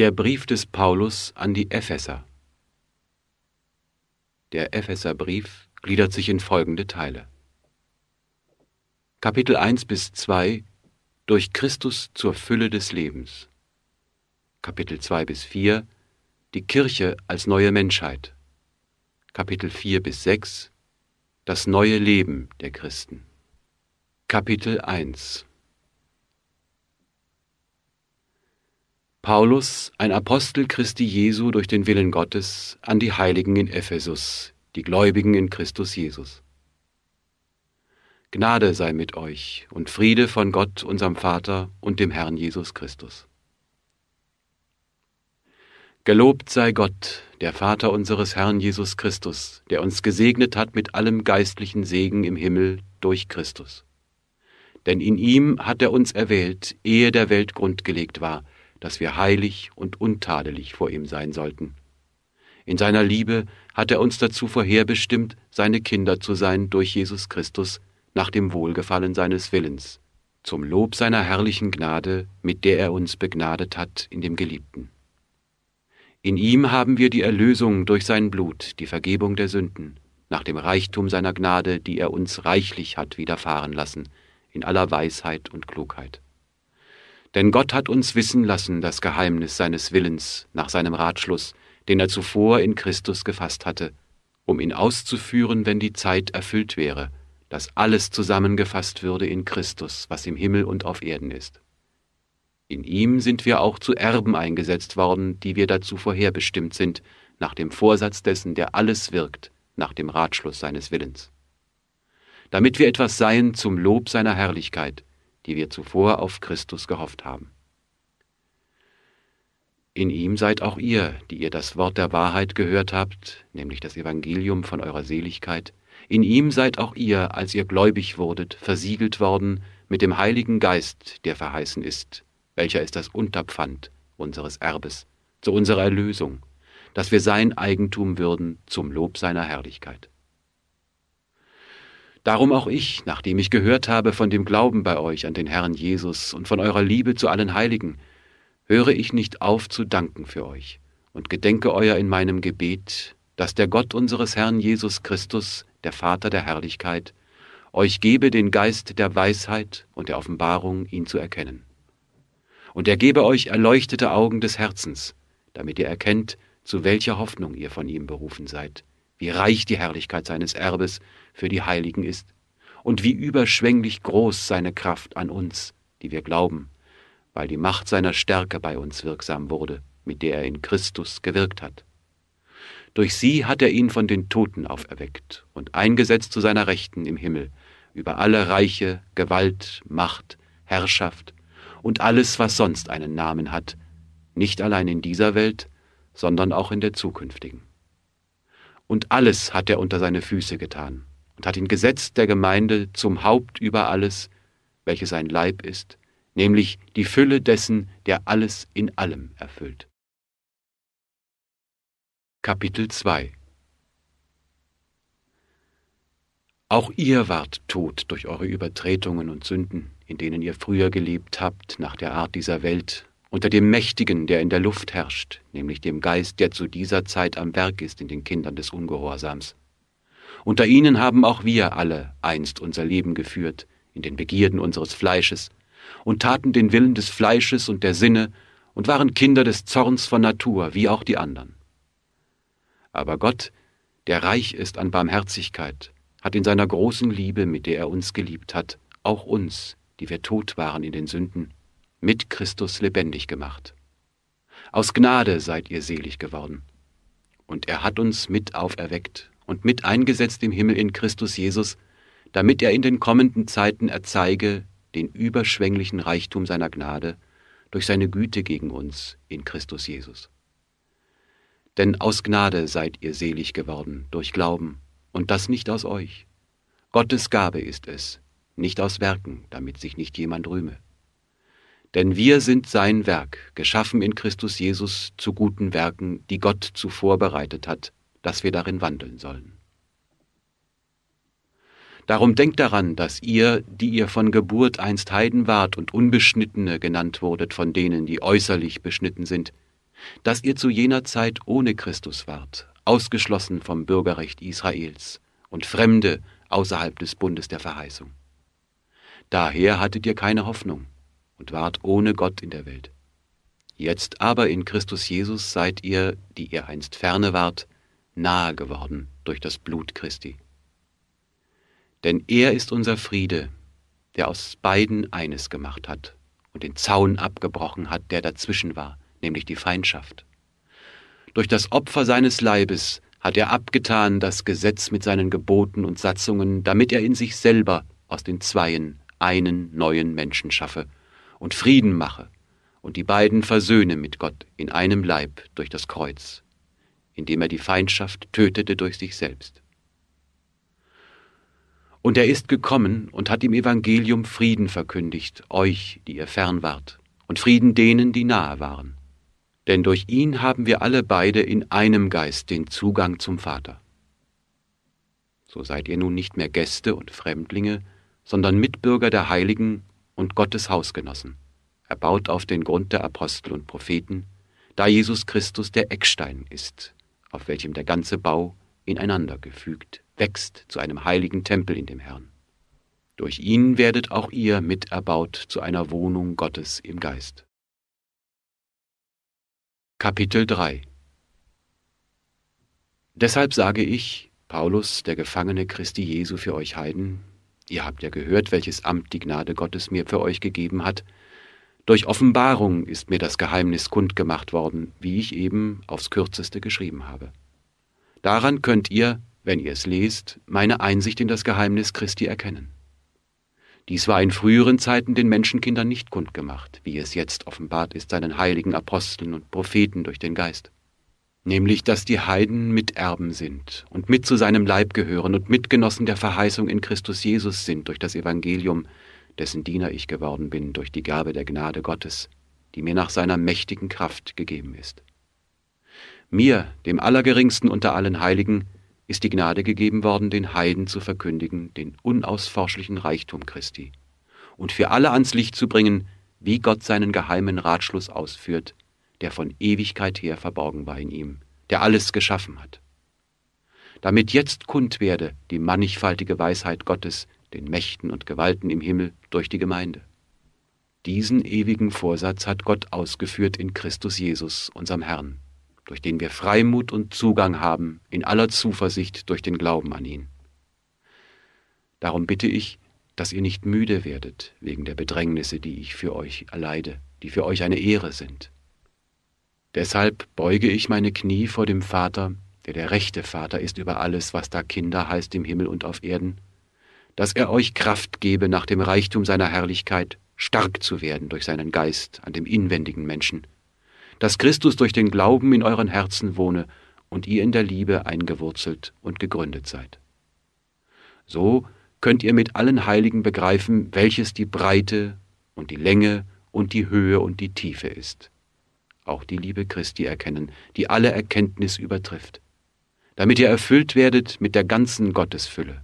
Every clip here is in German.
Der Brief des Paulus an die Epheser. Der Epheserbrief gliedert sich in folgende Teile. Kapitel 1 bis 2 Durch Christus zur Fülle des Lebens. Kapitel 2 bis 4 Die Kirche als neue Menschheit. Kapitel 4 bis 6 Das neue Leben der Christen. Kapitel 1 Paulus, ein Apostel Christi Jesu durch den Willen Gottes, an die Heiligen in Ephesus, die Gläubigen in Christus Jesus. Gnade sei mit euch und Friede von Gott, unserem Vater und dem Herrn Jesus Christus. Gelobt sei Gott, der Vater unseres Herrn Jesus Christus, der uns gesegnet hat mit allem geistlichen Segen im Himmel durch Christus. Denn in ihm hat er uns erwählt, ehe der Welt Grund gelegt war, dass wir heilig und untadelig vor ihm sein sollten. In seiner Liebe hat er uns dazu vorherbestimmt, seine Kinder zu sein durch Jesus Christus nach dem Wohlgefallen seines Willens, zum Lob seiner herrlichen Gnade, mit der er uns begnadet hat in dem Geliebten. In ihm haben wir die Erlösung durch sein Blut, die Vergebung der Sünden, nach dem Reichtum seiner Gnade, die er uns reichlich hat widerfahren lassen, in aller Weisheit und Klugheit. Denn Gott hat uns wissen lassen das Geheimnis seines Willens nach seinem Ratschluss, den er zuvor in Christus gefasst hatte, um ihn auszuführen, wenn die Zeit erfüllt wäre, dass alles zusammengefasst würde in Christus, was im Himmel und auf Erden ist. In ihm sind wir auch zu Erben eingesetzt worden, die wir dazu vorherbestimmt sind, nach dem Vorsatz dessen, der alles wirkt, nach dem Ratschluss seines Willens. Damit wir etwas seien zum Lob seiner Herrlichkeit, die wir zuvor auf Christus gehofft haben. In ihm seid auch ihr, die ihr das Wort der Wahrheit gehört habt, nämlich das Evangelium von eurer Seligkeit, in ihm seid auch ihr, als ihr gläubig wurdet, versiegelt worden mit dem Heiligen Geist, der verheißen ist, welcher ist das Unterpfand unseres Erbes, zu unserer Erlösung, dass wir sein Eigentum würden zum Lob seiner Herrlichkeit. Darum auch ich, nachdem ich gehört habe von dem Glauben bei euch an den Herrn Jesus und von eurer Liebe zu allen Heiligen, höre ich nicht auf zu danken für euch und gedenke euer in meinem Gebet, dass der Gott unseres Herrn Jesus Christus, der Vater der Herrlichkeit, euch gebe den Geist der Weisheit und der Offenbarung, ihn zu erkennen. Und er gebe euch erleuchtete Augen des Herzens, damit ihr erkennt, zu welcher Hoffnung ihr von ihm berufen seid wie reich die Herrlichkeit seines Erbes für die Heiligen ist und wie überschwänglich groß seine Kraft an uns, die wir glauben, weil die Macht seiner Stärke bei uns wirksam wurde, mit der er in Christus gewirkt hat. Durch sie hat er ihn von den Toten auferweckt und eingesetzt zu seiner Rechten im Himmel über alle Reiche, Gewalt, Macht, Herrschaft und alles, was sonst einen Namen hat, nicht allein in dieser Welt, sondern auch in der zukünftigen und alles hat er unter seine Füße getan und hat ihn gesetzt der Gemeinde zum Haupt über alles, welches sein Leib ist, nämlich die Fülle dessen, der alles in allem erfüllt. Kapitel 2 Auch ihr wart tot durch eure Übertretungen und Sünden, in denen ihr früher gelebt habt nach der Art dieser Welt unter dem Mächtigen, der in der Luft herrscht, nämlich dem Geist, der zu dieser Zeit am Werk ist in den Kindern des Ungehorsams. Unter ihnen haben auch wir alle einst unser Leben geführt, in den Begierden unseres Fleisches, und taten den Willen des Fleisches und der Sinne und waren Kinder des Zorns von Natur, wie auch die anderen. Aber Gott, der reich ist an Barmherzigkeit, hat in seiner großen Liebe, mit der er uns geliebt hat, auch uns, die wir tot waren in den Sünden, mit Christus lebendig gemacht. Aus Gnade seid ihr selig geworden. Und er hat uns mit auferweckt und mit eingesetzt im Himmel in Christus Jesus, damit er in den kommenden Zeiten erzeige den überschwänglichen Reichtum seiner Gnade durch seine Güte gegen uns in Christus Jesus. Denn aus Gnade seid ihr selig geworden durch Glauben, und das nicht aus euch. Gottes Gabe ist es, nicht aus Werken, damit sich nicht jemand rühme. Denn wir sind sein Werk, geschaffen in Christus Jesus zu guten Werken, die Gott zuvor bereitet hat, dass wir darin wandeln sollen. Darum denkt daran, dass ihr, die ihr von Geburt einst Heiden wart und Unbeschnittene genannt wurdet von denen, die äußerlich beschnitten sind, dass ihr zu jener Zeit ohne Christus wart, ausgeschlossen vom Bürgerrecht Israels und Fremde außerhalb des Bundes der Verheißung. Daher hattet ihr keine Hoffnung und wart ohne Gott in der Welt. Jetzt aber in Christus Jesus seid ihr, die ihr einst ferne wart, nahe geworden durch das Blut Christi. Denn er ist unser Friede, der aus beiden eines gemacht hat und den Zaun abgebrochen hat, der dazwischen war, nämlich die Feindschaft. Durch das Opfer seines Leibes hat er abgetan das Gesetz mit seinen Geboten und Satzungen, damit er in sich selber aus den Zweien einen neuen Menschen schaffe und Frieden mache und die beiden versöhne mit Gott in einem Leib durch das Kreuz, indem er die Feindschaft tötete durch sich selbst. Und er ist gekommen und hat im Evangelium Frieden verkündigt, euch, die ihr fern wart, und Frieden denen, die nahe waren. Denn durch ihn haben wir alle beide in einem Geist den Zugang zum Vater. So seid ihr nun nicht mehr Gäste und Fremdlinge, sondern Mitbürger der Heiligen und Gottes Hausgenossen, erbaut auf den Grund der Apostel und Propheten, da Jesus Christus der Eckstein ist, auf welchem der ganze Bau ineinander gefügt wächst zu einem heiligen Tempel in dem Herrn. Durch ihn werdet auch ihr miterbaut zu einer Wohnung Gottes im Geist. Kapitel 3 Deshalb sage ich, Paulus, der Gefangene Christi Jesu für euch Heiden, Ihr habt ja gehört, welches Amt die Gnade Gottes mir für euch gegeben hat. Durch Offenbarung ist mir das Geheimnis kundgemacht worden, wie ich eben aufs kürzeste geschrieben habe. Daran könnt ihr, wenn ihr es lest, meine Einsicht in das Geheimnis Christi erkennen. Dies war in früheren Zeiten den Menschenkindern nicht kundgemacht, wie es jetzt offenbart ist seinen heiligen Aposteln und Propheten durch den Geist nämlich dass die Heiden Miterben sind und mit zu seinem Leib gehören und Mitgenossen der Verheißung in Christus Jesus sind durch das Evangelium, dessen Diener ich geworden bin durch die Gabe der Gnade Gottes, die mir nach seiner mächtigen Kraft gegeben ist. Mir, dem Allergeringsten unter allen Heiligen, ist die Gnade gegeben worden, den Heiden zu verkündigen, den unausforschlichen Reichtum Christi, und für alle ans Licht zu bringen, wie Gott seinen geheimen Ratschluss ausführt, der von Ewigkeit her verborgen war in ihm, der alles geschaffen hat. Damit jetzt kund werde die mannigfaltige Weisheit Gottes den Mächten und Gewalten im Himmel durch die Gemeinde. Diesen ewigen Vorsatz hat Gott ausgeführt in Christus Jesus, unserem Herrn, durch den wir Freimut und Zugang haben in aller Zuversicht durch den Glauben an ihn. Darum bitte ich, dass ihr nicht müde werdet wegen der Bedrängnisse, die ich für euch erleide, die für euch eine Ehre sind Deshalb beuge ich meine Knie vor dem Vater, der der rechte Vater ist über alles, was da Kinder heißt im Himmel und auf Erden, dass er euch Kraft gebe, nach dem Reichtum seiner Herrlichkeit stark zu werden durch seinen Geist an dem inwendigen Menschen, dass Christus durch den Glauben in euren Herzen wohne und ihr in der Liebe eingewurzelt und gegründet seid. So könnt ihr mit allen Heiligen begreifen, welches die Breite und die Länge und die Höhe und die Tiefe ist auch die Liebe Christi erkennen, die alle Erkenntnis übertrifft, damit ihr erfüllt werdet mit der ganzen Gottesfülle.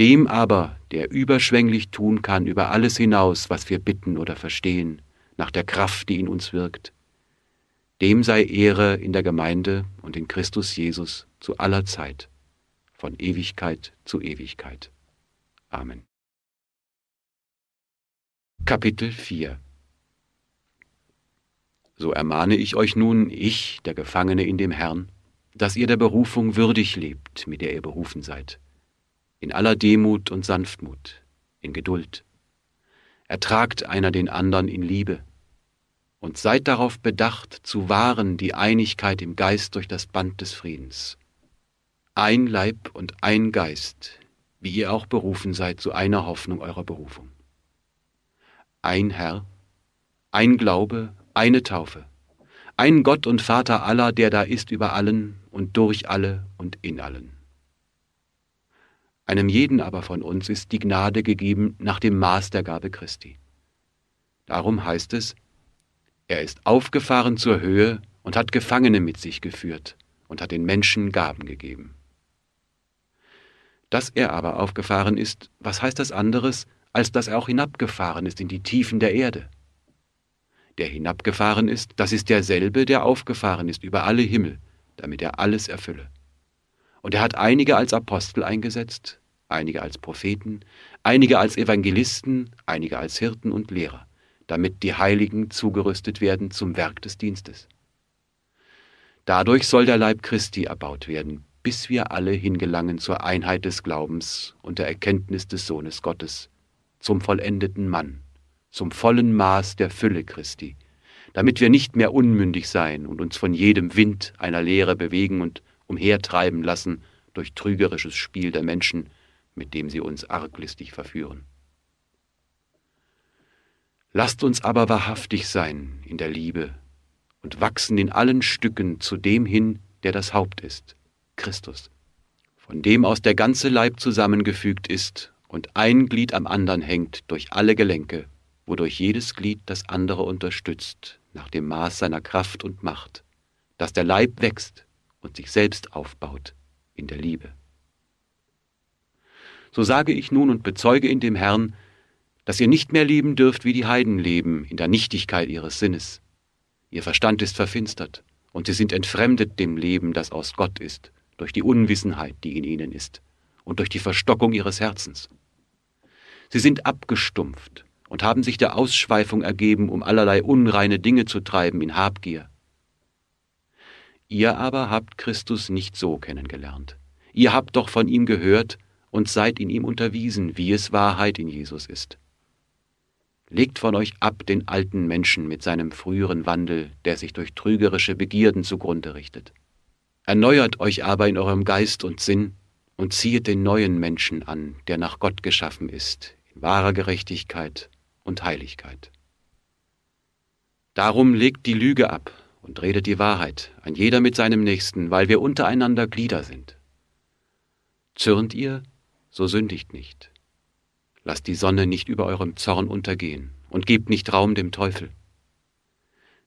Dem aber, der überschwänglich tun kann über alles hinaus, was wir bitten oder verstehen, nach der Kraft, die in uns wirkt, dem sei Ehre in der Gemeinde und in Christus Jesus zu aller Zeit, von Ewigkeit zu Ewigkeit. Amen. Kapitel 4 so ermahne ich euch nun, ich, der Gefangene in dem Herrn, dass ihr der Berufung würdig lebt, mit der ihr berufen seid, in aller Demut und Sanftmut, in Geduld. Ertragt einer den andern in Liebe und seid darauf bedacht, zu wahren die Einigkeit im Geist durch das Band des Friedens. Ein Leib und ein Geist, wie ihr auch berufen seid zu einer Hoffnung eurer Berufung. Ein Herr, ein Glaube, eine Taufe, ein Gott und Vater aller, der da ist über allen und durch alle und in allen. Einem jeden aber von uns ist die Gnade gegeben nach dem Maß der Gabe Christi. Darum heißt es, er ist aufgefahren zur Höhe und hat Gefangene mit sich geführt und hat den Menschen Gaben gegeben. Dass er aber aufgefahren ist, was heißt das anderes, als dass er auch hinabgefahren ist in die Tiefen der Erde? der hinabgefahren ist, das ist derselbe, der aufgefahren ist über alle Himmel, damit er alles erfülle. Und er hat einige als Apostel eingesetzt, einige als Propheten, einige als Evangelisten, einige als Hirten und Lehrer, damit die Heiligen zugerüstet werden zum Werk des Dienstes. Dadurch soll der Leib Christi erbaut werden, bis wir alle hingelangen zur Einheit des Glaubens und der Erkenntnis des Sohnes Gottes, zum vollendeten Mann zum vollen Maß der Fülle Christi, damit wir nicht mehr unmündig sein und uns von jedem Wind einer Lehre bewegen und umhertreiben lassen durch trügerisches Spiel der Menschen, mit dem sie uns arglistig verführen. Lasst uns aber wahrhaftig sein in der Liebe und wachsen in allen Stücken zu dem hin, der das Haupt ist, Christus, von dem aus der ganze Leib zusammengefügt ist und ein Glied am anderen hängt durch alle Gelenke, wodurch jedes Glied das andere unterstützt, nach dem Maß seiner Kraft und Macht, dass der Leib wächst und sich selbst aufbaut in der Liebe. So sage ich nun und bezeuge in dem Herrn, dass ihr nicht mehr leben dürft, wie die Heiden leben, in der Nichtigkeit ihres Sinnes. Ihr Verstand ist verfinstert, und sie sind entfremdet dem Leben, das aus Gott ist, durch die Unwissenheit, die in ihnen ist, und durch die Verstockung ihres Herzens. Sie sind abgestumpft, und haben sich der Ausschweifung ergeben, um allerlei unreine Dinge zu treiben in Habgier. Ihr aber habt Christus nicht so kennengelernt. Ihr habt doch von ihm gehört und seid in ihm unterwiesen, wie es Wahrheit in Jesus ist. Legt von euch ab den alten Menschen mit seinem früheren Wandel, der sich durch trügerische Begierden zugrunde richtet. Erneuert euch aber in eurem Geist und Sinn und ziehet den neuen Menschen an, der nach Gott geschaffen ist, in wahrer Gerechtigkeit und Heiligkeit. Darum legt die Lüge ab und redet die Wahrheit, ein jeder mit seinem Nächsten, weil wir untereinander Glieder sind. Zürnt ihr, so sündigt nicht. Lasst die Sonne nicht über eurem Zorn untergehen und gebt nicht Raum dem Teufel.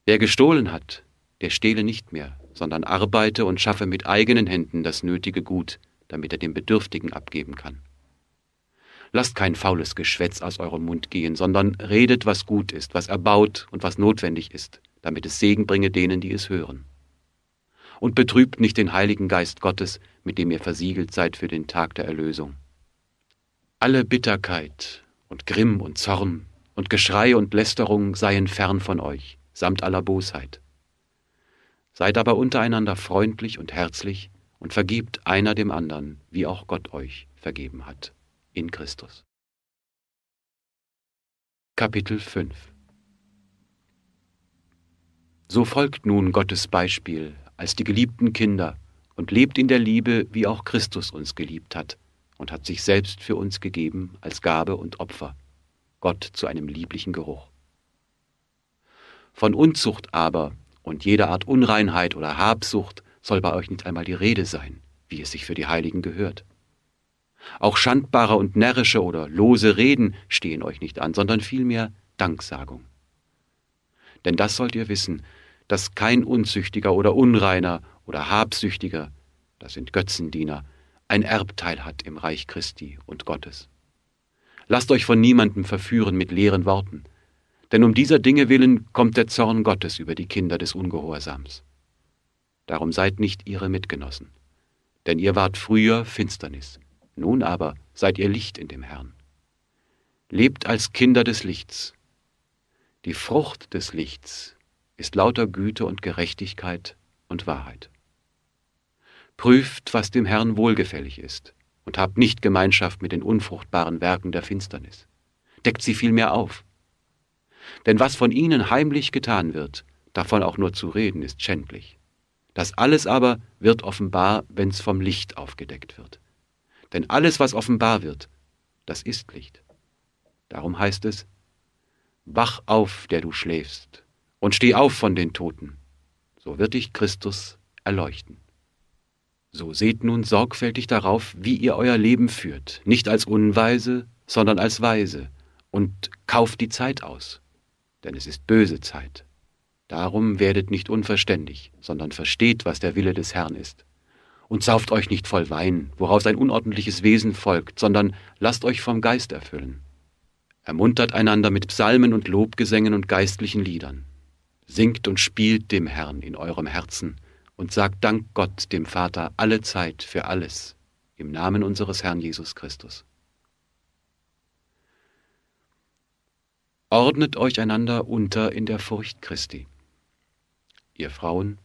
Wer gestohlen hat, der stehle nicht mehr, sondern arbeite und schaffe mit eigenen Händen das nötige Gut, damit er dem Bedürftigen abgeben kann. Lasst kein faules Geschwätz aus eurem Mund gehen, sondern redet, was gut ist, was erbaut und was notwendig ist, damit es Segen bringe denen, die es hören. Und betrübt nicht den Heiligen Geist Gottes, mit dem ihr versiegelt seid für den Tag der Erlösung. Alle Bitterkeit und Grimm und Zorn und Geschrei und Lästerung seien fern von euch, samt aller Bosheit. Seid aber untereinander freundlich und herzlich und vergibt einer dem anderen, wie auch Gott euch vergeben hat in Christus. Kapitel 5 So folgt nun Gottes Beispiel als die geliebten Kinder und lebt in der Liebe, wie auch Christus uns geliebt hat und hat sich selbst für uns gegeben als Gabe und Opfer, Gott zu einem lieblichen Geruch. Von Unzucht aber und jeder Art Unreinheit oder Habsucht soll bei euch nicht einmal die Rede sein, wie es sich für die Heiligen gehört. Auch schandbare und närrische oder lose Reden stehen euch nicht an, sondern vielmehr Danksagung. Denn das sollt ihr wissen, dass kein Unzüchtiger oder Unreiner oder Habsüchtiger, das sind Götzendiener, ein Erbteil hat im Reich Christi und Gottes. Lasst euch von niemandem verführen mit leeren Worten, denn um dieser Dinge willen kommt der Zorn Gottes über die Kinder des Ungehorsams. Darum seid nicht ihre Mitgenossen, denn ihr wart früher Finsternis. Nun aber seid ihr Licht in dem Herrn. Lebt als Kinder des Lichts. Die Frucht des Lichts ist lauter Güte und Gerechtigkeit und Wahrheit. Prüft, was dem Herrn wohlgefällig ist, und habt nicht Gemeinschaft mit den unfruchtbaren Werken der Finsternis. Deckt sie vielmehr auf. Denn was von ihnen heimlich getan wird, davon auch nur zu reden, ist schändlich. Das alles aber wird offenbar, wenn's vom Licht aufgedeckt wird. Denn alles, was offenbar wird, das ist Licht. Darum heißt es, Wach auf, der du schläfst, und steh auf von den Toten, so wird dich Christus erleuchten. So seht nun sorgfältig darauf, wie ihr euer Leben führt, nicht als Unweise, sondern als Weise, und kauft die Zeit aus, denn es ist böse Zeit. Darum werdet nicht unverständig, sondern versteht, was der Wille des Herrn ist und sauft euch nicht voll Wein, woraus ein unordentliches Wesen folgt, sondern lasst euch vom Geist erfüllen. Ermuntert einander mit Psalmen und Lobgesängen und geistlichen Liedern. Singt und spielt dem Herrn in eurem Herzen und sagt Dank Gott, dem Vater, alle Zeit für alles, im Namen unseres Herrn Jesus Christus. Ordnet euch einander unter in der Furcht Christi. Ihr Frauen,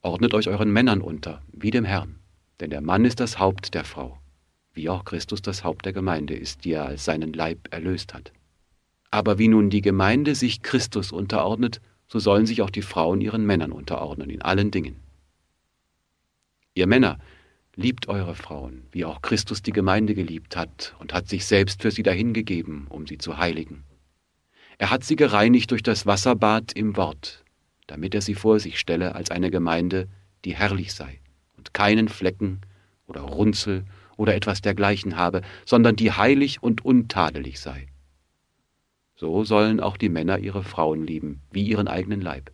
ordnet euch euren Männern unter, wie dem Herrn. Denn der Mann ist das Haupt der Frau, wie auch Christus das Haupt der Gemeinde ist, die er als seinen Leib erlöst hat. Aber wie nun die Gemeinde sich Christus unterordnet, so sollen sich auch die Frauen ihren Männern unterordnen in allen Dingen. Ihr Männer, liebt eure Frauen, wie auch Christus die Gemeinde geliebt hat und hat sich selbst für sie dahingegeben, um sie zu heiligen. Er hat sie gereinigt durch das Wasserbad im Wort, damit er sie vor sich stelle als eine Gemeinde, die herrlich sei, und keinen Flecken oder Runzel oder etwas dergleichen habe, sondern die heilig und untadelig sei. So sollen auch die Männer ihre Frauen lieben, wie ihren eigenen Leib.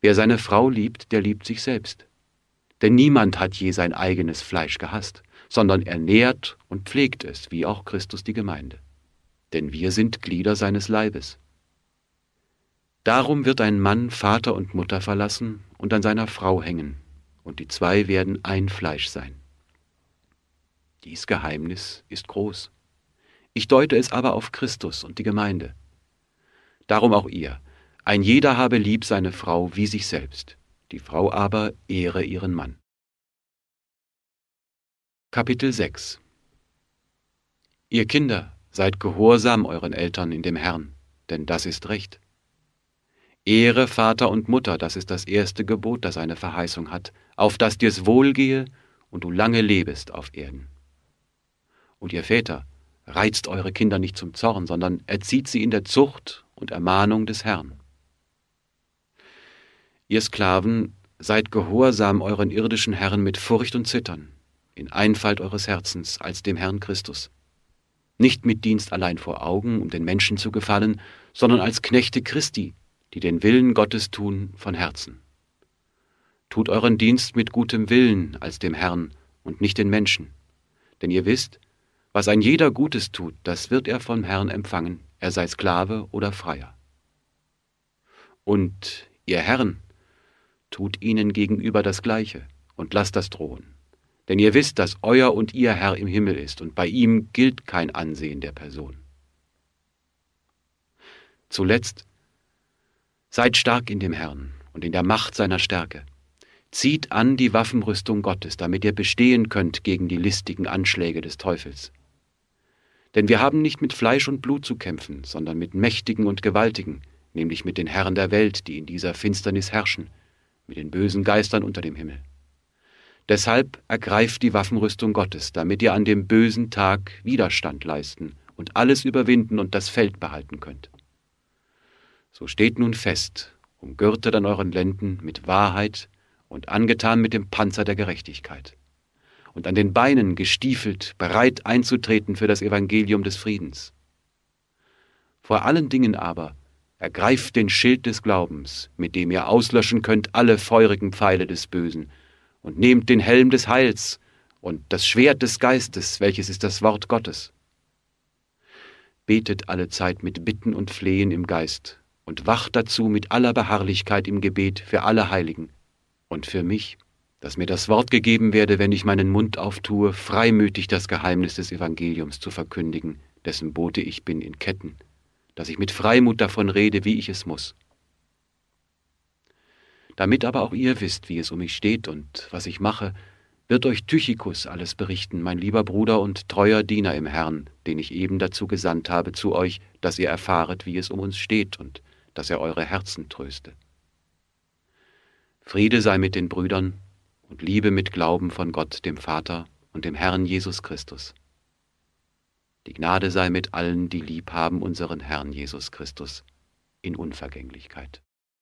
Wer seine Frau liebt, der liebt sich selbst. Denn niemand hat je sein eigenes Fleisch gehasst, sondern ernährt und pflegt es, wie auch Christus die Gemeinde. Denn wir sind Glieder seines Leibes. Darum wird ein Mann Vater und Mutter verlassen und an seiner Frau hängen, und die zwei werden ein Fleisch sein. Dies Geheimnis ist groß. Ich deute es aber auf Christus und die Gemeinde. Darum auch ihr, ein jeder habe lieb seine Frau wie sich selbst, die Frau aber ehre ihren Mann. Kapitel 6 Ihr Kinder, seid gehorsam euren Eltern in dem Herrn, denn das ist recht. Ehre Vater und Mutter, das ist das erste Gebot, das eine Verheißung hat, auf dass dir's wohlgehe und du lange lebest auf Erden. Und ihr Väter, reizt eure Kinder nicht zum Zorn, sondern erzieht sie in der Zucht und Ermahnung des Herrn. Ihr Sklaven, seid gehorsam euren irdischen Herrn mit Furcht und Zittern, in Einfalt eures Herzens als dem Herrn Christus. Nicht mit Dienst allein vor Augen, um den Menschen zu gefallen, sondern als Knechte Christi, die den Willen Gottes tun von Herzen. Tut euren Dienst mit gutem Willen als dem Herrn und nicht den Menschen, denn ihr wisst, was ein jeder Gutes tut, das wird er vom Herrn empfangen, er sei Sklave oder Freier. Und ihr Herren, tut ihnen gegenüber das Gleiche und lasst das drohen. Denn ihr wisst, dass euer und ihr Herr im Himmel ist, und bei ihm gilt kein Ansehen der Person. Zuletzt Seid stark in dem Herrn und in der Macht seiner Stärke. Zieht an die Waffenrüstung Gottes, damit ihr bestehen könnt gegen die listigen Anschläge des Teufels. Denn wir haben nicht mit Fleisch und Blut zu kämpfen, sondern mit Mächtigen und Gewaltigen, nämlich mit den Herren der Welt, die in dieser Finsternis herrschen, mit den bösen Geistern unter dem Himmel. Deshalb ergreift die Waffenrüstung Gottes, damit ihr an dem bösen Tag Widerstand leisten und alles überwinden und das Feld behalten könnt. So steht nun fest, umgürtet an euren Lenden mit Wahrheit und angetan mit dem Panzer der Gerechtigkeit. Und an den Beinen gestiefelt, bereit einzutreten für das Evangelium des Friedens. Vor allen Dingen aber ergreift den Schild des Glaubens, mit dem ihr auslöschen könnt alle feurigen Pfeile des Bösen, und nehmt den Helm des Heils und das Schwert des Geistes, welches ist das Wort Gottes. Betet alle Zeit mit Bitten und Flehen im Geist und wach dazu mit aller Beharrlichkeit im Gebet für alle Heiligen und für mich, dass mir das Wort gegeben werde, wenn ich meinen Mund auftue, freimütig das Geheimnis des Evangeliums zu verkündigen, dessen Bote ich bin in Ketten, dass ich mit Freimut davon rede, wie ich es muss. Damit aber auch ihr wisst, wie es um mich steht und was ich mache, wird euch Tychikus alles berichten, mein lieber Bruder und treuer Diener im Herrn, den ich eben dazu gesandt habe zu euch, dass ihr erfahret, wie es um uns steht und dass er eure Herzen tröste. Friede sei mit den Brüdern und Liebe mit Glauben von Gott, dem Vater und dem Herrn Jesus Christus. Die Gnade sei mit allen, die lieb haben unseren Herrn Jesus Christus, in Unvergänglichkeit.